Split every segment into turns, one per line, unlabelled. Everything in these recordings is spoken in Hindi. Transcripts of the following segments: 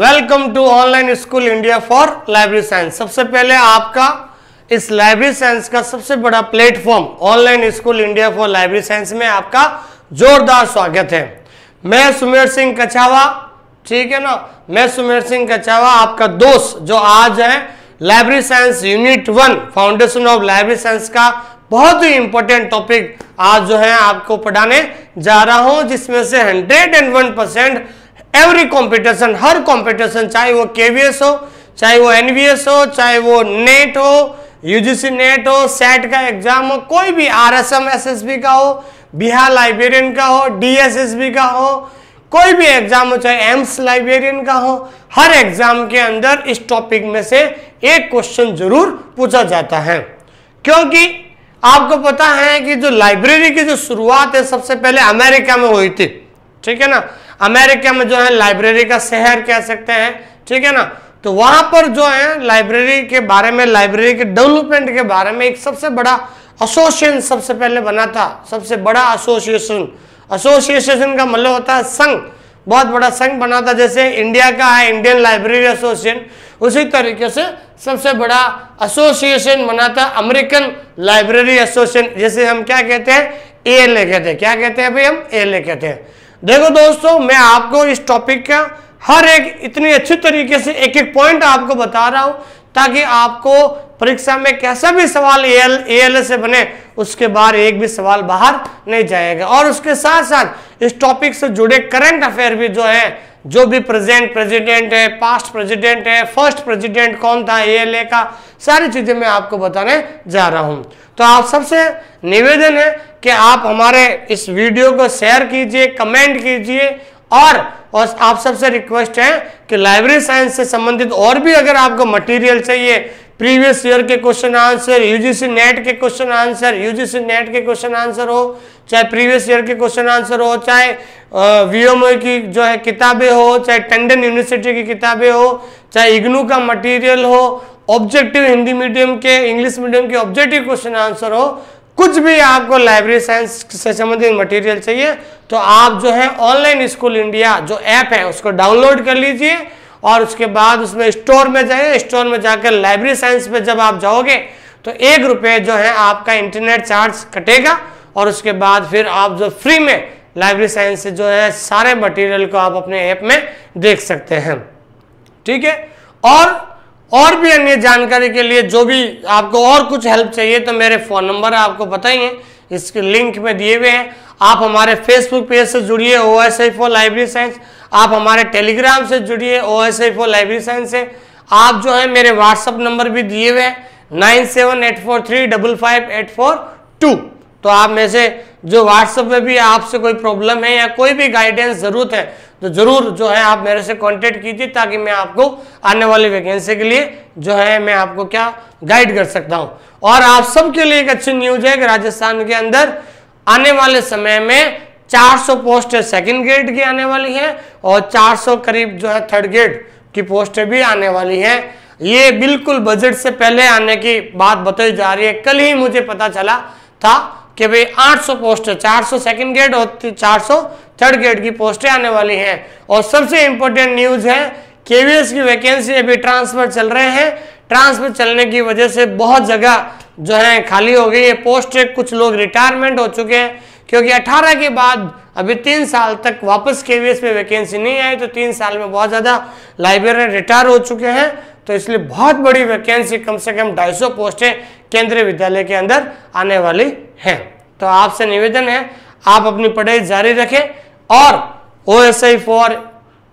welcome to online school India for library science सबसे पहले आपका इस लाइब्रेरी साइंस का सबसे बड़ा platform online school India for library science में आपका जोरदार स्वागत है मैं सुमेर सिंह कछावा ठीक है ना मैं सुमेर सिंह कछावा आपका दोस्त जो आज है library science unit one foundation of library science का बहुत ही इंपॉर्टेंट टॉपिक आज जो है आपको पढ़ाने जा रहा हूं जिसमें से hundred and one percent every competition हर कॉम्पिटिशन चाहे वो केवीएस हो चाहे वो एनवीएस हो चाहे वो नेट हो यूजीसी नेट हो सेट का एग्जाम हो कोई भी आरएसएम एसएसबी का हो बिहार लाइब्रेरियन का हो डीएसएसबी का हो कोई भी एग्जाम हो चाहे एम्स लाइब्रेरियन का हो हर एग्जाम के अंदर इस टॉपिक में से एक क्वेश्चन जरूर पूछा जाता है क्योंकि आपको पता है कि जो लाइब्रेरी की जो शुरुआत है सबसे पहले अमेरिका में हुई थी ठीक है ना अमेरिका में जो है लाइब्रेरी का शहर कह सकते हैं ठीक है ना तो वहां पर जो है लाइब्रेरी के बारे में लाइब्रेरी के डेवलपमेंट के बारे में एक सबसे बड़ा एसोसिएशन सबसे पहले बना था सबसे बड़ा एसोसिएशन एसोसिएशन का मतलब होता है संघ बहुत बड़ा संघ बना था जैसे इंडिया का है इंडियन लाइब्रेरी एसोसिएशन उसी तरीके से सबसे बड़ा एसोसिएशन बना था अमेरिकन लाइब्रेरी एसोसिएशन जैसे हम क्या कहते हैं ए कहते हैं क्या कहते हैं भाई हम ए कहते हैं देखो दोस्तों मैं आपको इस टॉपिक का हर एक इतनी अच्छी तरीके से एक एक पॉइंट आपको बता रहा हूं ताकि आपको परीक्षा में कैसा भी सवाल ए एल से बने उसके बाहर एक भी सवाल बाहर नहीं जाएगा और उसके साथ साथ इस टॉपिक से जुड़े करंट अफेयर भी जो है जो भी प्रेजेंट प्रेसिडेंट है पास्ट प्रेसिडेंट है फर्स्ट प्रेसिडेंट कौन था ए का सारी चीज़ें मैं आपको बताने जा रहा हूं तो आप सबसे निवेदन है कि आप हमारे इस वीडियो को शेयर कीजिए कमेंट कीजिए और और आप सबसे रिक्वेस्ट है कि लाइब्रेरी साइंस से संबंधित और भी अगर आपको मटेरियल चाहिए प्रीवियस ईयर के क्वेश्चन आंसर यूजीसी नेट के क्वेश्चन आंसर यूजीसी नेट के क्वेश्चन आंसर हो चाहे प्रीवियस ईयर के क्वेश्चन आंसर हो चाहे वीएमओ e की जो है किताबें हो चाहे टंडन यूनिवर्सिटी की किताबें हो चाहे इग्नू का मटेरियल हो ऑब्जेक्टिव हिंदी मीडियम के इंग्लिश मीडियम के ऑब्जेक्टिव क्वेश्चन आंसर हो कुछ भी आपको लाइब्रेरी साइंस से संबंधित मटेरियल चाहिए तो आप जो है ऑनलाइन स्कूल इंडिया जो ऐप है उसको डाउनलोड कर लीजिए और उसके बाद उसमें स्टोर में जाइए स्टोर में जाकर लाइब्रेरी साइंस में जब आप जाओगे तो एक रुपये जो है आपका इंटरनेट चार्ज कटेगा और उसके बाद फिर आप जो फ्री में लाइब्रेरी साइंस से जो है सारे मटेरियल को आप अपने ऐप में देख सकते हैं ठीक है और और भी अन्य जानकारी के लिए जो भी आपको और कुछ हेल्प चाहिए तो मेरे फ़ोन नंबर आपको बताइए इसके लिंक में दिए हुए हैं आप हमारे फेसबुक पेज से जुड़िए O S I for library science आप हमारे टेलीग्राम से जुड़िए O S I for library science से आप जो है मेरे व्हाट्सअप नंबर भी दिए हुए हैं nine seven eight four three double five eight four two तो आप में से जो व्हाट्सएप में भी आपसे कोई प्रॉब्लम है या कोई भी गाइडेंस ज़रूरत है तो ज़रूर जो है आप मेरे से कांटेक्ट कीजिए ताकि मैं आपको आने वाली वैकेंसी के लिए जो है मैं आपको क्या गाइड कर सकता हूँ और आप सबके लिए एक अच्छी न्यूज है कि राजस्थान के अंदर आने वाले समय में 400 पोस्ट सेकेंड ग्रेड की आने वाली है और 400 करीब जो है थर्ड ग्रेड की पोस्ट भी आने वाली है ये बिल्कुल बजट से पहले आने की बात बताई जा रही है कल ही मुझे पता चला था कि भाई 800 पोस्ट 400 सेकंड ग्रेड और 400 थर्ड ग्रेड की पोस्टें आने वाली हैं और सबसे इंपॉर्टेंट न्यूज़ है केवीएस की वैकेंसी अभी ट्रांसफर चल रहे हैं ट्रांसफर चलने की वजह से बहुत जगह जो है खाली हो गई है पोस्ट कुछ लोग रिटायरमेंट हो चुके हैं क्योंकि 18 के बाद अभी तीन साल तक वापस केवीएस में वैकेंसी नहीं आई तो तीन साल में बहुत ज़्यादा लाइब्रेरियन रिटायर हो चुके हैं तो इसलिए बहुत बड़ी वैकेंसी कम से कम 250 पोस्टें केंद्रीय विद्यालय के अंदर आने वाली है तो आपसे निवेदन है आप अपनी पढ़ाई जारी रखें और O S I for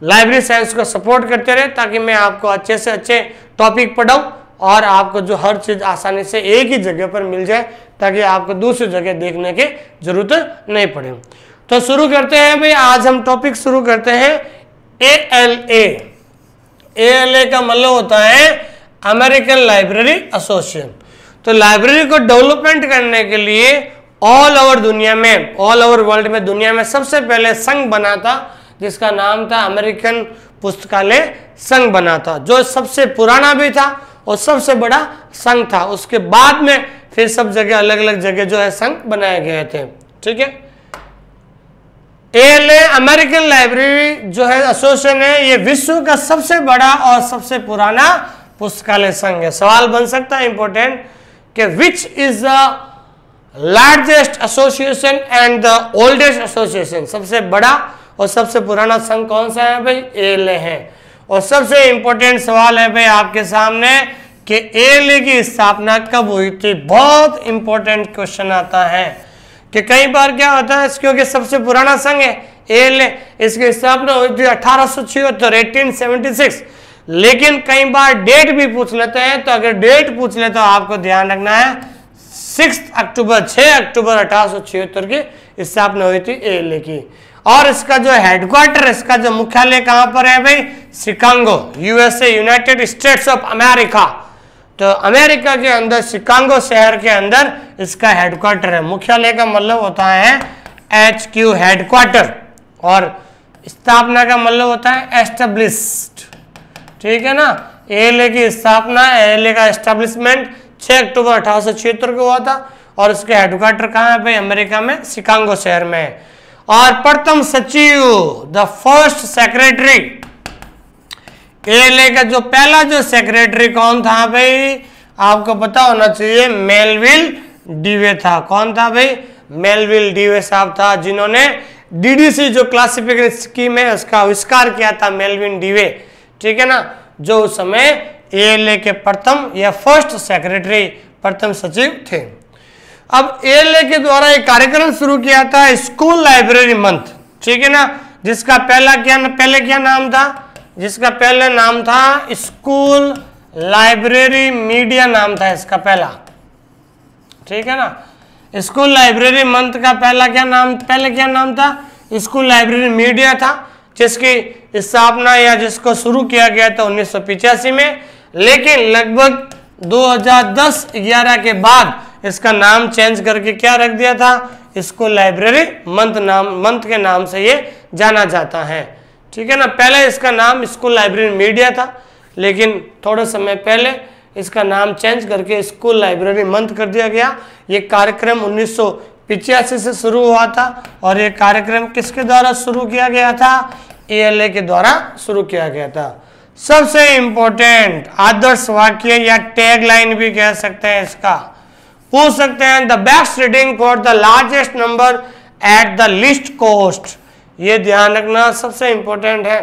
library science को सपोर्ट करते रहे ताकि मैं आपको अच्छे से अच्छे टॉपिक पढ़ाऊँ और आपको जो हर चीज़ आसानी से एक ही जगह पर मिल जाए ताकि आपको दूसरी जगह देखने की जरूरत नहीं पड़े तो शुरू करते हैं भाई आज हम टॉपिक शुरू करते हैं ए एल ए एल ए का मतलब होता है अमेरिकन लाइब्रेरी एसोसिएशन तो लाइब्रेरी को डेवलपमेंट करने के लिए ऑल ओवर दुनिया में ऑल ओवर वर्ल्ड में दुनिया में सबसे पहले संघ बना था जिसका नाम था अमेरिकन पुस्तकालय संघ बना था जो सबसे पुराना भी था और सबसे बड़ा संघ था उसके बाद में फिर सब जगह अलग अलग जगह जो है संघ बनाए गए थे ठीक है एल अमेरिकन लाइब्रेरी जो है एसोसिएशन है ये विश्व का सबसे बड़ा और सबसे पुराना पुस्तकालय संघ है सवाल बन सकता है इंपोर्टेंट कि which is the largest association and the oldest association सबसे बड़ा और सबसे पुराना संघ कौन सा है भाई एल है और सबसे इंपॉर्टेंट सवाल है भाई आपके सामने कि एल की स्थापना कब हुई थी बहुत इंपॉर्टेंट क्वेश्चन आता है कि कई बार क्या होता है क्योंकि सबसे पुराना संघ है एल इसकी स्थापना हुई थी अठारह सौ छिहत्तर एटीन सेवेंटी सिक्स लेकिन कई बार डेट भी पूछ लेते हैं तो अगर डेट पूछ ले तो आपको ध्यान रखना है सिक्स अक्टूबर छ अक्टूबर अठारह की स्थापना हुई थी ए की और इसका जो हेडक्वार्टर इसका जो मुख्यालय कहां पर है भाई Chicago USA United States of America तो अमेरिका के अंदर शिकांगो शहर के अंदर इसका हेडक्वार्टर है मुख्यालय का मतलब होता है एच क्यू हेडक्वार्टर और स्थापना का मतलब होता है एस्टेब्लिस्ड ठीक है ना एल की स्थापना एल का एस्टेब्लिशमेंट 6 अक्टूबर अठारह को हुआ था और उसके हेडक्वार्टर कहाँ है भाई अमेरिका में शिकागो शहर में और प्रथम सचिव द फर्स्ट सेक्रेटरी एल का जो पहला जो सेक्रेटरी कौन था भाई आपको पता होना चाहिए मेलविल डीवे था कौन था भाई मेलविल डीवे साहब था जिन्होंने डीडीसी जो क्लासिफिकेशन स्कीम है उसका आविष्कार किया था मेलविन डीवे ठीक है ना जो उस समय एएलए के प्रथम या फर्स्ट सेक्रेटरी प्रथम सचिव थे अब एएलए के द्वारा एक कार्यक्रम शुरू किया था स्कूल लाइब्रेरी मंथ ठीक है ना जिसका पहला क्या पहले क्या नाम था जिसका पहले नाम था स्कूल लाइब्रेरी मीडिया नाम था इसका पहला ठीक है ना स्कूल लाइब्रेरी मंथ का पहला क्या नाम पहले क्या नाम था स्कूल लाइब्रेरी मीडिया था जिसकी स्थापना या जिसको शुरू किया गया था उन्नीस में लेकिन लगभग 2010-11 के बाद इसका नाम चेंज करके क्या रख दिया था इसको लाइब्रेरी मंथ नाम मंथ के नाम से ये जाना जाता है ठीक है ना पहले इसका नाम स्कूल लाइब्रेरी मीडिया था लेकिन थोड़े समय पहले इसका नाम चेंज करके स्कूल लाइब्रेरी मंथ कर दिया गया ये कार्यक्रम उन्नीस से शुरू हुआ था और ये कार्यक्रम किसके द्वारा शुरू किया गया था ए के द्वारा शुरू किया गया था सबसे इंपॉर्टेंट आदर्श वाक्य या टैग लाइन भी कह सकते हैं इसका पूछ सकते हैं the best reading for the largest number at the least cost ये ध्यान रखना सबसे इंपॉर्टेंट है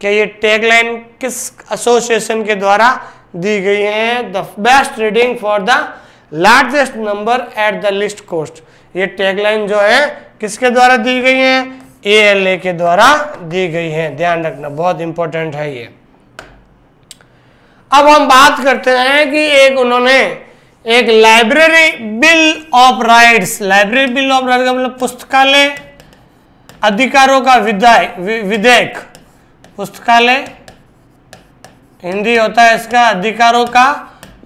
कि ये टैग लाइन किस एसोसिएशन के द्वारा दी गई है the best reading for the largest number at the least cost ये टैग लाइन जो है किसके द्वारा दी गई है ए के द्वारा दी गई है ध्यान रखना बहुत इंपॉर्टेंट है ये अब हम बात करते हैं कि एक उन्होंने एक library bill of rights library bill of rights का मतलब पुस्तकालय अधिकारों का विधायक विधेयक पुस्तकालय हिंदी होता है इसका अधिकारों का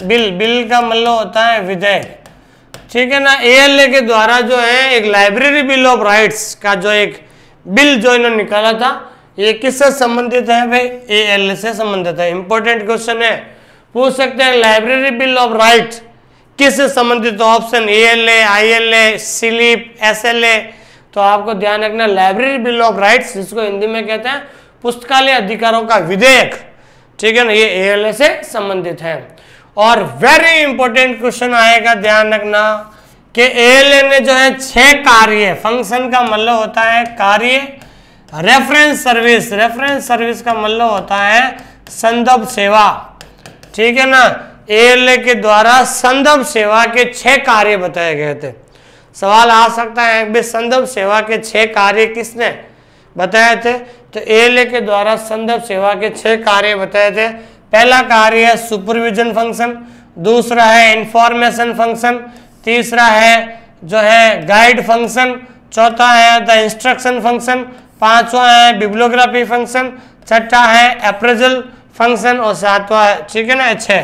बिल बिल का मतलब होता है विधेयक ठीक है ना एएलए के द्वारा जो है एक लाइब्रेरी बिल ऑफ राइट्स का जो एक बिल जो इन्होंने निकाला था ये किससे संबंधित है भाई ए एल से संबंधित है इंपॉर्टेंट क्वेश्चन है पूछ सकते हैं लाइब्रेरी बिल ऑफ राइट किससे संबंधित option A L A I L A sleep S L A तो आपको ध्यान रखना लाइब्रेरी बिल ऑफ राइट जिसको हिंदी में कहते हैं पुस्तकालय अधिकारों का विधेयक ठीक है ना ये ए एल ए से संबंधित है और वेरी इंपॉर्टेंट क्वेश्चन आएगा ध्यान रखना कि एल ने जो है छह कार्य फंक्शन का मतलब होता है कार्य रेफरेंस सर्विस रेफरेंस सर्विस का मतलब होता है संदर्भ सेवा ठीक है ना एल के द्वारा संदर्भ सेवा के छह कार्य बताए गए थे सवाल आ सकता है भी संदर्भ सेवा के छह कार्य किसने बताए थे तो एल के द्वारा संदर्भ सेवा के छह कार्य बताए थे पहला कार्य है सुपरविजन फंक्शन दूसरा है इंफॉर्मेशन फंक्शन तीसरा है जो है गाइड फंक्शन चौथा है द इंस्ट्रक्शन फंक्शन पांचवा है बिब्लोग्राफी फंक्शन छठा है अप्रेजल फंक्शन और सातवा है ठीक है ना छः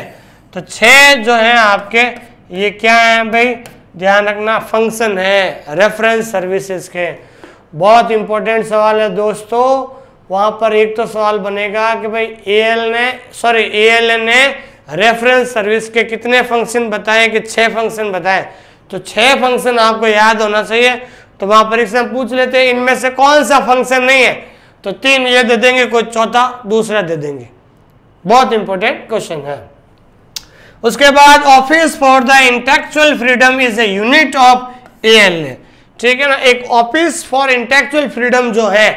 तो छः जो है आपके ये क्या है भाई ध्यान रखना फंक्शन है रेफरेंस सर्विसेज के बहुत इंपॉर्टेंट सवाल है दोस्तों वहाँ पर एक तो सवाल बनेगा कि भाई ए ने सॉरी ए ने रेफरेंस सर्विस के कितने फंक्शन बताएं कि छह फंक्शन बताएं तो छह फंक्शन आपको याद होना चाहिए तो वहां परीक्षा पूछ लेते हैं इनमें से कौन सा फंक्शन नहीं है तो तीन ये दे देंगे कोई चौथा दूसरा दे देंगे बहुत इंपॉर्टेंट क्वेश्चन है उसके बाद office for the intellectual freedom is a unit of A L A ठीक है ना एक ऑफिस फॉर इंटेक्चुअल फ्रीडम जो है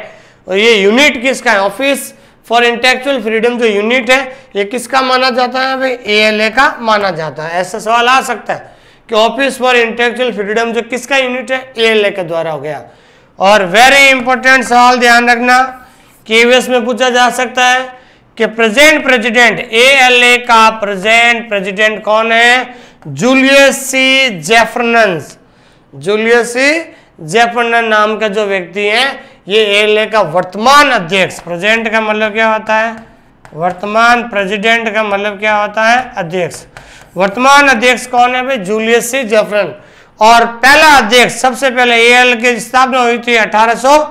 ये यूनिट किसका है ऑफिस फॉर इंटेक्चुअल फ्रीडम जो यूनिट है ये किसका माना जाता है भाई ए का माना जाता है ऐसा सवाल आ सकता है कि ऑफिस फॉर इंटेक्चुअल फ्रीडम जो किसका यूनिट है ए के द्वारा हो गया और वेरी इंपॉर्टेंट सवाल ध्यान रखना केवीएस में पूछा जा सकता है कि प्रेजेंट प्रेजिडेंट ए का प्रेजेंट प्रेजिडेंट कौन है जूलियस सी जेफरनस जूलियस सी जेफरन नाम का जो व्यक्ति है ये एल का वर्तमान अध्यक्ष प्रेजेंट का मतलब क्या होता है वर्तमान प्रेजिडेंट का मतलब क्या होता है अध्यक्ष वर्तमान अध्यक्ष कौन है भाई जूलियस सी जफरन और पहला अध्यक्ष सबसे पहले ए एल की स्थापना हुई थी अठारह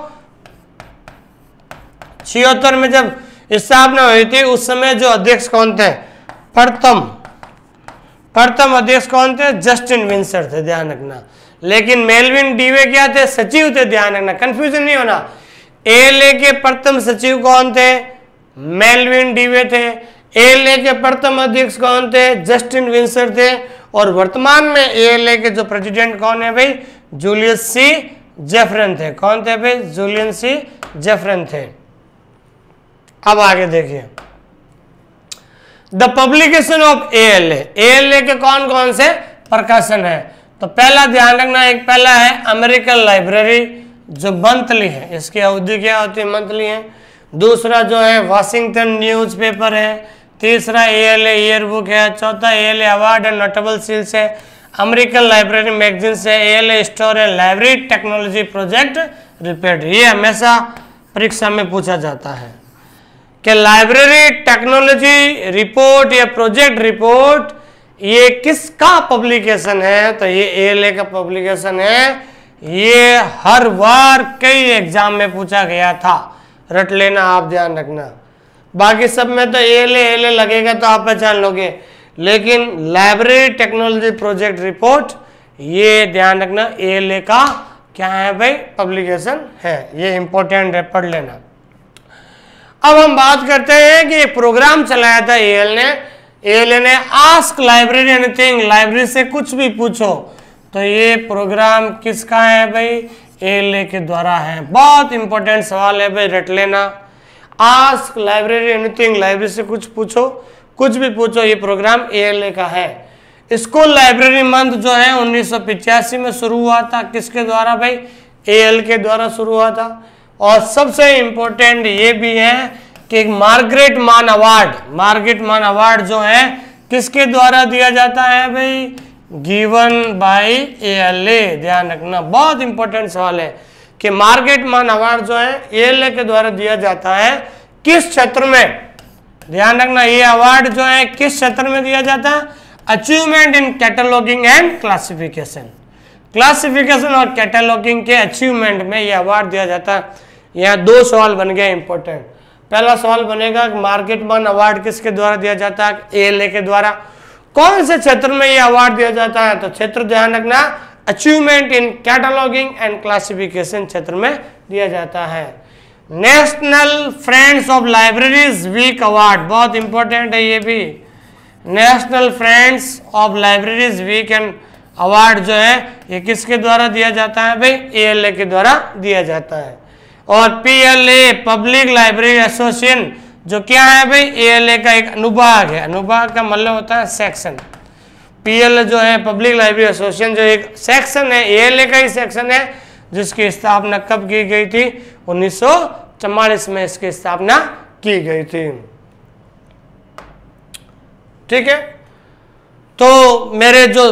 में जब स्थापना हुई थी उस समय जो अध्यक्ष कौन थे प्रथम प्रथम अध्यक्ष कौन थे जस्टिन विंसर थे ध्यान रखना लेकिन मेलविन डीवे क्या थे सचिव थे ध्यान रखना कंफ्यूजन नहीं होना एलए के प्रथम सचिव कौन थे मेलविन डीवे थे एलए के प्रथम अध्यक्ष कौन थे जस्टिन विंसर थे और वर्तमान में एएलए के जो प्रेसिडेंट कौन है भाई जूलियस सी जेफरन थे कौन थे भाई जूलियन सी जेफरन थे अब आगे देखिए the publication of L A के कौन कौन से प्रकाशन है तो पहला ध्यान रखना एक पहला है अमेरिकन लाइब्रेरी जो मंथली है इसकी अवधि क्या होती है मंथली है दूसरा जो है वाशिंगटन न्यूज़पेपर है तीसरा ए एल ईयर बुक है चौथा A L award and notable seals है अमेरिकन लाइब्रेरी मैगजीन से ए एल स्टोर है लाइब्रेरी टेक्नोलॉजी प्रोजेक्ट रिपेयर ये हमेशा परीक्षा में पूछा जाता है कि लाइब्रेरी टेक्नोलॉजी रिपोर्ट या प्रोजेक्ट रिपोर्ट ये किसका पब्लिकेशन है तो ये एएलए का पब्लिकेशन है ये हर बार कई एग्जाम में पूछा गया था रट लेना आप ध्यान रखना बाकी सब में तो एएलए एएलए लगेगा तो आप पहचान लोगे लेकिन लाइब्रेरी टेक्नोलॉजी प्रोजेक्ट रिपोर्ट ये ध्यान रखना एएलए का क्या है भाई पब्लिकेशन है ये इंपॉर्टेंट है पढ़ लेना अब हम बात करते हैं कि प्रोग्राम चलाया था एल ने ए लेने आस्क लाइब्रेरी एनीथिंग लाइब्रेरी से कुछ भी पूछो तो ये प्रोग्राम किसका है भाई ए के द्वारा है बहुत इंपॉर्टेंट सवाल है भाई रट लेना आस्क लाइब्रेरी एनीथिंग लाइब्रेरी से कुछ पूछो कुछ भी पूछो ये प्रोग्राम ए का है स्कूल लाइब्रेरी मंथ जो है उन्नीस में शुरू हुआ था किसके द्वारा भाई ए के द्वारा शुरू हुआ था और सबसे इम्पोर्टेंट ये भी है कि मार्गरेट मान अवार्ड मार्गरेट मान अवार्ड जो है किसके द्वारा दिया जाता है भाई गिवन बाय ए ध्यान रखना बहुत इंपॉर्टेंट सवाल है कि मार्गरेट मान अवार्ड जो है ए के द्वारा दिया जाता है किस क्षेत्र में ध्यान रखना ये अवार्ड जो है किस क्षेत्र में दिया जाता है achievement in cataloguing and classification classification और कैटलॉगिंग के अचीवमेंट में यह अवार्ड दिया जाता है यहां दो सवाल बन गए इंपॉर्टेंट पहला सवाल बनेगा कि मार्केट वन अवार्ड किसके द्वारा दिया जाता है एल के द्वारा कौन से क्षेत्र में ये अवार्ड दिया जाता है तो क्षेत्र ध्यान रखना achievement in cataloguing and classification क्षेत्र में दिया जाता है national friends of libraries week award बहुत इंपॉर्टेंट है ये भी national friends of libraries week and award जो है ये किसके द्वारा दिया जाता है भाई ए के द्वारा दिया जाता है और पीएलए पब्लिक लाइब्रेरी एसोसिएशन जो क्या है भाई एएलए का एक अनुभाग है अनुभाग का मतलब होता है सेक्शन पीएल जो है पब्लिक लाइब्रेरी एसोसिएशन जो एक सेक्शन है एएलए का ही सेक्शन है जिसकी स्थापना कब की गई थी उन्नीस में इसकी स्थापना की गई थी ठीक है तो मेरे जो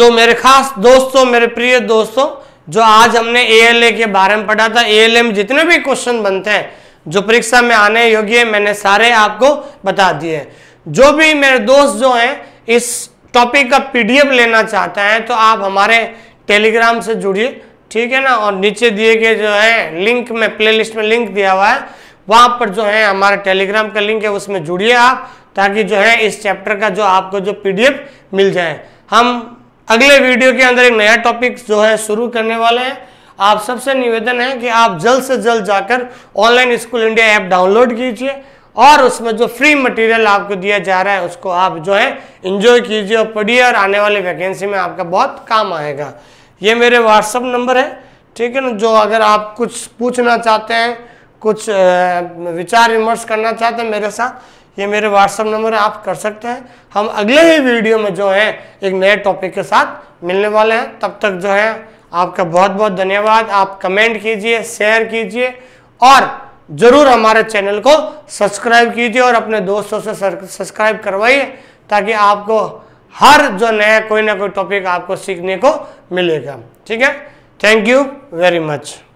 जो मेरे खास दोस्तों मेरे प्रिय दोस्तों जो आज हमने ए के बारे में पढ़ा था ए जितने भी क्वेश्चन बनते हैं जो परीक्षा में आने योग्य है मैंने सारे आपको बता दिए जो भी मेरे दोस्त जो हैं इस टॉपिक का पीडीएफ लेना चाहते हैं तो आप हमारे टेलीग्राम से जुड़िए ठीक है ना और नीचे दिए गए जो है लिंक में प्लेलिस्ट में लिंक दिया हुआ है वहाँ पर जो है हमारे टेलीग्राम का लिंक है उसमें जुड़िए आप ताकि जो है इस चैप्टर का जो आपको जो पीडीएफ मिल जाए हम अगले वीडियो के अंदर एक नया टॉपिक जो है शुरू करने वाले हैं आप सबसे निवेदन है कि आप जल्द से जल्द जाकर online school India app download कीजिए और उसमें जो फ्री मटेरियल आपको दिया जा रहा है उसको आप जो है इंजॉय कीजिए और पढ़िए और आने वाली वैकेंसी में आपका बहुत काम आएगा ये मेरे व्हाट्सअप नंबर है ठीक है ना जो अगर आप कुछ पूछना चाहते हैं कुछ विचार विमर्श करना चाहते हैं मेरे साथ ये मेरे व्हाट्सअप नंबर है आप कर सकते हैं हम अगले ही वीडियो में जो है एक नए टॉपिक के साथ मिलने वाले हैं तब तक जो है आपका बहुत बहुत धन्यवाद आप कमेंट कीजिए शेयर कीजिए और ज़रूर हमारे चैनल को सब्सक्राइब कीजिए और अपने दोस्तों से सब्सक्राइब करवाइए ताकि आपको हर जो नया कोई ना कोई टॉपिक आपको सीखने को मिलेगा ठीक है थैंक यू वेरी मच